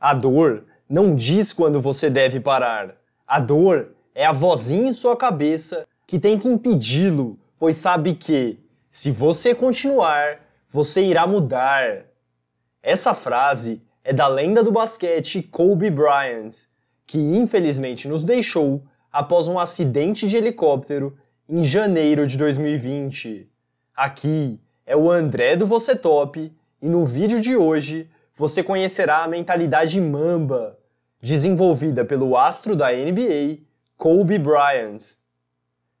A dor não diz quando você deve parar. A dor é a vozinha em sua cabeça que tenta impedi-lo, pois sabe que, se você continuar, você irá mudar. Essa frase é da lenda do basquete Kobe Bryant, que infelizmente nos deixou após um acidente de helicóptero em janeiro de 2020. Aqui é o André do Você Top e no vídeo de hoje você conhecerá a mentalidade mamba, desenvolvida pelo astro da NBA, Kobe Bryant.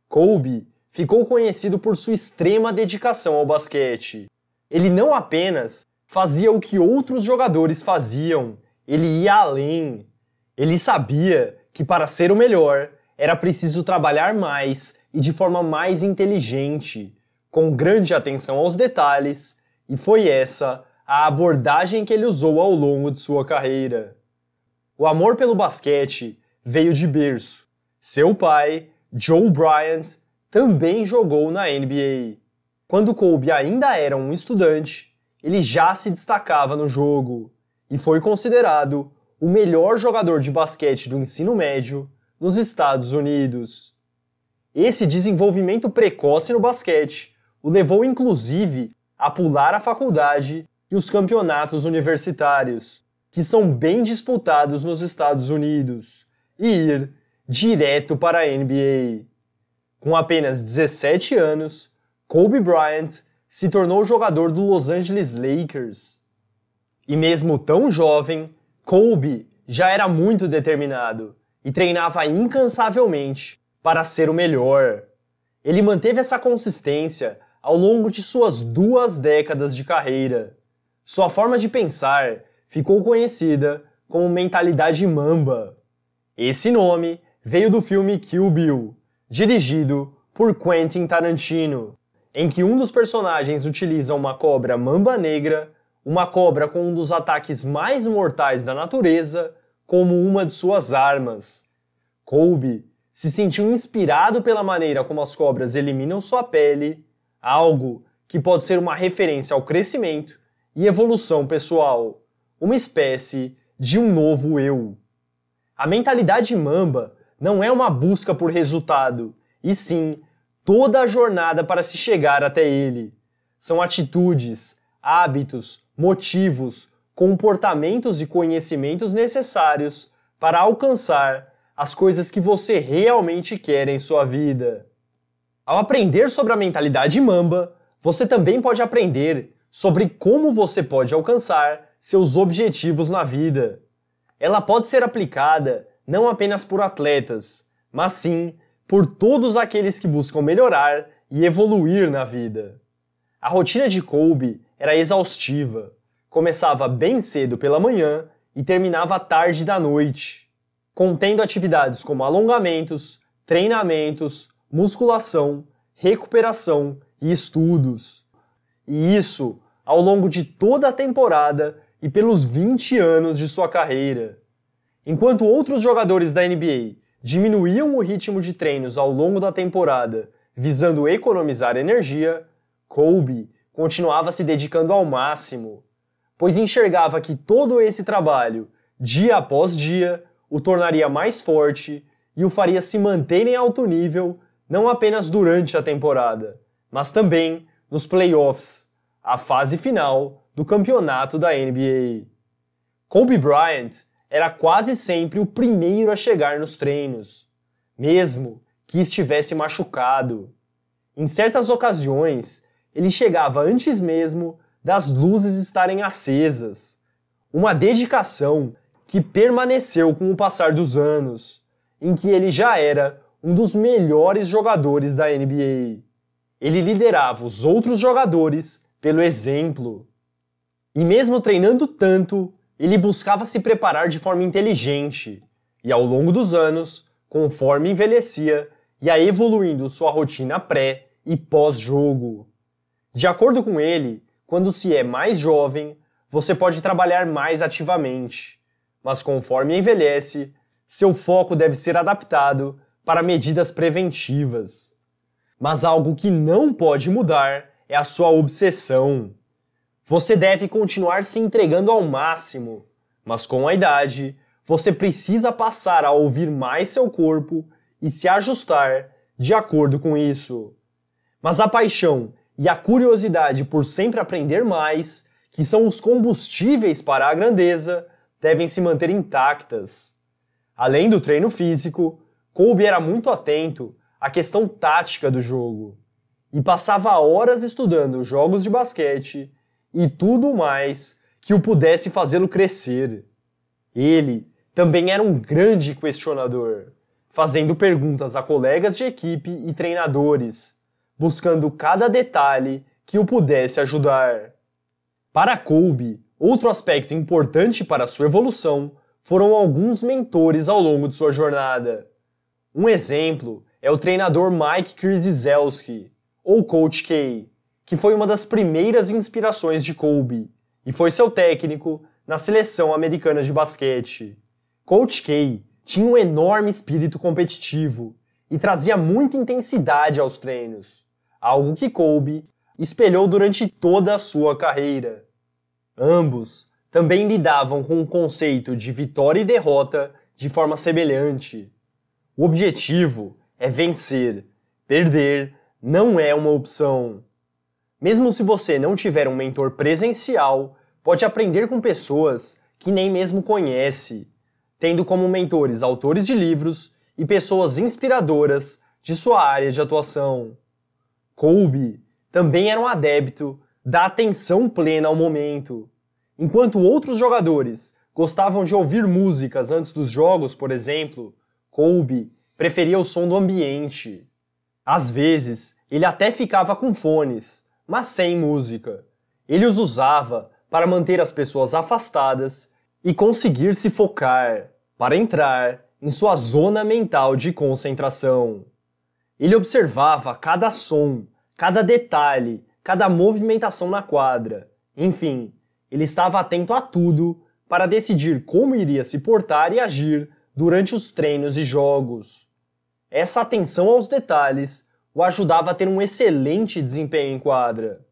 Kobe ficou conhecido por sua extrema dedicação ao basquete. Ele não apenas fazia o que outros jogadores faziam, ele ia além. Ele sabia que para ser o melhor era preciso trabalhar mais e de forma mais inteligente, com grande atenção aos detalhes, e foi essa a abordagem que ele usou ao longo de sua carreira. O amor pelo basquete veio de berço. Seu pai, Joe Bryant, também jogou na NBA. Quando Kobe ainda era um estudante, ele já se destacava no jogo e foi considerado o melhor jogador de basquete do ensino médio nos Estados Unidos. Esse desenvolvimento precoce no basquete o levou inclusive a pular a faculdade e os campeonatos universitários, que são bem disputados nos Estados Unidos, e ir direto para a NBA. Com apenas 17 anos, Kobe Bryant se tornou jogador do Los Angeles Lakers. E mesmo tão jovem, Kobe já era muito determinado e treinava incansavelmente para ser o melhor. Ele manteve essa consistência ao longo de suas duas décadas de carreira. Sua forma de pensar ficou conhecida como mentalidade mamba. Esse nome veio do filme Kill Bill, dirigido por Quentin Tarantino, em que um dos personagens utiliza uma cobra mamba negra, uma cobra com um dos ataques mais mortais da natureza, como uma de suas armas. Colby se sentiu inspirado pela maneira como as cobras eliminam sua pele, algo que pode ser uma referência ao crescimento e evolução pessoal, uma espécie de um novo eu. A mentalidade mamba não é uma busca por resultado, e sim toda a jornada para se chegar até ele. São atitudes, hábitos, motivos, comportamentos e conhecimentos necessários para alcançar as coisas que você realmente quer em sua vida. Ao aprender sobre a mentalidade mamba, você também pode aprender sobre como você pode alcançar seus objetivos na vida. Ela pode ser aplicada não apenas por atletas, mas sim por todos aqueles que buscam melhorar e evoluir na vida. A rotina de Kobe era exaustiva. Começava bem cedo pela manhã e terminava tarde da noite, contendo atividades como alongamentos, treinamentos, musculação, recuperação e estudos. E isso ao longo de toda a temporada e pelos 20 anos de sua carreira. Enquanto outros jogadores da NBA diminuíam o ritmo de treinos ao longo da temporada, visando economizar energia, Kobe continuava se dedicando ao máximo, pois enxergava que todo esse trabalho, dia após dia, o tornaria mais forte e o faria se manter em alto nível não apenas durante a temporada, mas também nos playoffs, a fase final do campeonato da NBA. Kobe Bryant era quase sempre o primeiro a chegar nos treinos, mesmo que estivesse machucado. Em certas ocasiões, ele chegava antes mesmo das luzes estarem acesas. Uma dedicação que permaneceu com o passar dos anos, em que ele já era um dos melhores jogadores da NBA ele liderava os outros jogadores pelo exemplo. E mesmo treinando tanto, ele buscava se preparar de forma inteligente, e ao longo dos anos, conforme envelhecia, ia evoluindo sua rotina pré e pós-jogo. De acordo com ele, quando se é mais jovem, você pode trabalhar mais ativamente, mas conforme envelhece, seu foco deve ser adaptado para medidas preventivas. Mas algo que não pode mudar é a sua obsessão. Você deve continuar se entregando ao máximo, mas com a idade, você precisa passar a ouvir mais seu corpo e se ajustar de acordo com isso. Mas a paixão e a curiosidade por sempre aprender mais, que são os combustíveis para a grandeza, devem se manter intactas. Além do treino físico, Kobe era muito atento a questão tática do jogo e passava horas estudando jogos de basquete e tudo mais que o pudesse fazê-lo crescer. Ele também era um grande questionador, fazendo perguntas a colegas de equipe e treinadores, buscando cada detalhe que o pudesse ajudar. Para Kobe, outro aspecto importante para sua evolução foram alguns mentores ao longo de sua jornada. Um exemplo é o treinador Mike Krzyzewski, ou Coach K, que foi uma das primeiras inspirações de Kobe e foi seu técnico na seleção americana de basquete. Coach K tinha um enorme espírito competitivo e trazia muita intensidade aos treinos, algo que Kobe espelhou durante toda a sua carreira. Ambos também lidavam com o conceito de vitória e derrota de forma semelhante. O objetivo é vencer. Perder não é uma opção. Mesmo se você não tiver um mentor presencial, pode aprender com pessoas que nem mesmo conhece, tendo como mentores autores de livros e pessoas inspiradoras de sua área de atuação. Colby também era um adepto da atenção plena ao momento. Enquanto outros jogadores gostavam de ouvir músicas antes dos jogos, por exemplo, Colby preferia o som do ambiente. Às vezes, ele até ficava com fones, mas sem música. Ele os usava para manter as pessoas afastadas e conseguir se focar para entrar em sua zona mental de concentração. Ele observava cada som, cada detalhe, cada movimentação na quadra. Enfim, ele estava atento a tudo para decidir como iria se portar e agir durante os treinos e jogos. Essa atenção aos detalhes o ajudava a ter um excelente desempenho em quadra.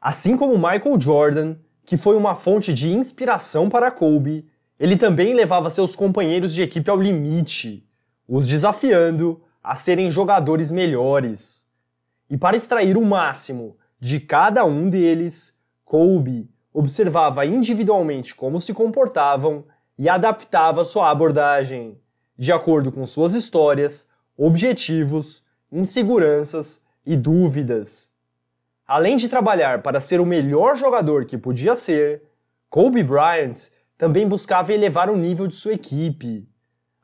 Assim como Michael Jordan, que foi uma fonte de inspiração para Kobe, ele também levava seus companheiros de equipe ao limite, os desafiando a serem jogadores melhores. E para extrair o máximo de cada um deles, Kobe observava individualmente como se comportavam e adaptava sua abordagem, de acordo com suas histórias objetivos, inseguranças e dúvidas. Além de trabalhar para ser o melhor jogador que podia ser, Kobe Bryant também buscava elevar o nível de sua equipe.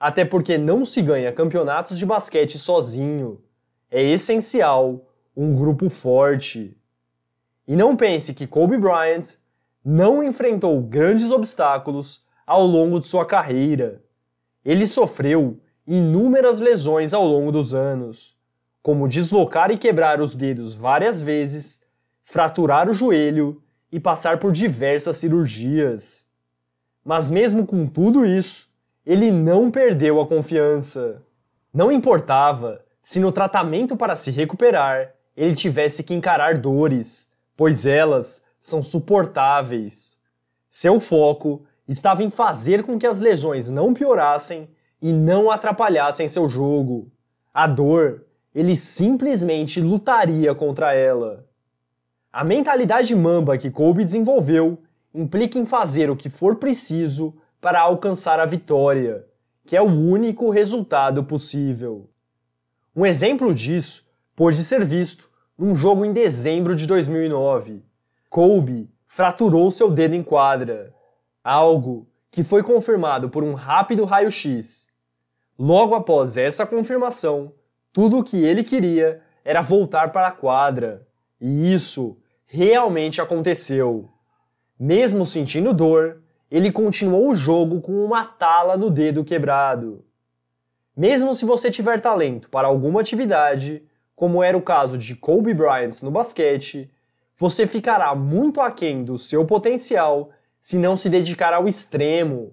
Até porque não se ganha campeonatos de basquete sozinho. É essencial um grupo forte. E não pense que Kobe Bryant não enfrentou grandes obstáculos ao longo de sua carreira. Ele sofreu inúmeras lesões ao longo dos anos, como deslocar e quebrar os dedos várias vezes, fraturar o joelho e passar por diversas cirurgias. Mas, mesmo com tudo isso, ele não perdeu a confiança. Não importava se no tratamento para se recuperar ele tivesse que encarar dores, pois elas são suportáveis. Seu foco estava em fazer com que as lesões não piorassem e não atrapalhassem seu jogo. A dor, ele simplesmente lutaria contra ela. A mentalidade mamba que Kobe desenvolveu implica em fazer o que for preciso para alcançar a vitória, que é o único resultado possível. Um exemplo disso pôde ser visto num jogo em dezembro de 2009. Kobe fraturou seu dedo em quadra, algo que foi confirmado por um rápido raio-x. Logo após essa confirmação, tudo o que ele queria era voltar para a quadra. E isso realmente aconteceu. Mesmo sentindo dor, ele continuou o jogo com uma tala no dedo quebrado. Mesmo se você tiver talento para alguma atividade, como era o caso de Kobe Bryant no basquete, você ficará muito aquém do seu potencial se não se dedicar ao extremo,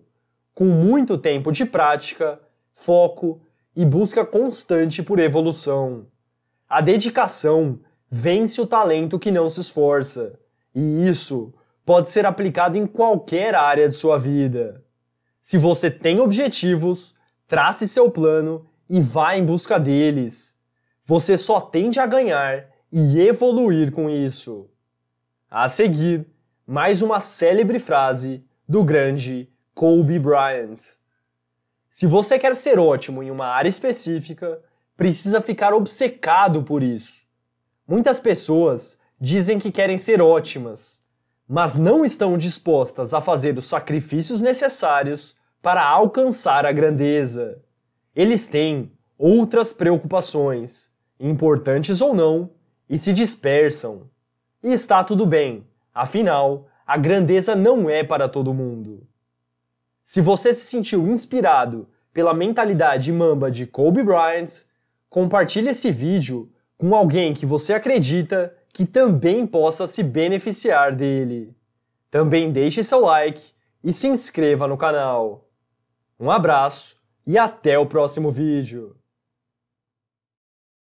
com muito tempo de prática, foco e busca constante por evolução. A dedicação vence o talento que não se esforça, e isso pode ser aplicado em qualquer área de sua vida. Se você tem objetivos, trace seu plano e vá em busca deles. Você só tende a ganhar e evoluir com isso. A seguir, mais uma célebre frase do grande Kobe Bryant. Se você quer ser ótimo em uma área específica, precisa ficar obcecado por isso. Muitas pessoas dizem que querem ser ótimas, mas não estão dispostas a fazer os sacrifícios necessários para alcançar a grandeza. Eles têm outras preocupações, importantes ou não, e se dispersam. E está tudo bem. Afinal, a grandeza não é para todo mundo. Se você se sentiu inspirado pela mentalidade mamba de Kobe Bryant, compartilhe esse vídeo com alguém que você acredita que também possa se beneficiar dele. Também deixe seu like e se inscreva no canal. Um abraço e até o próximo vídeo.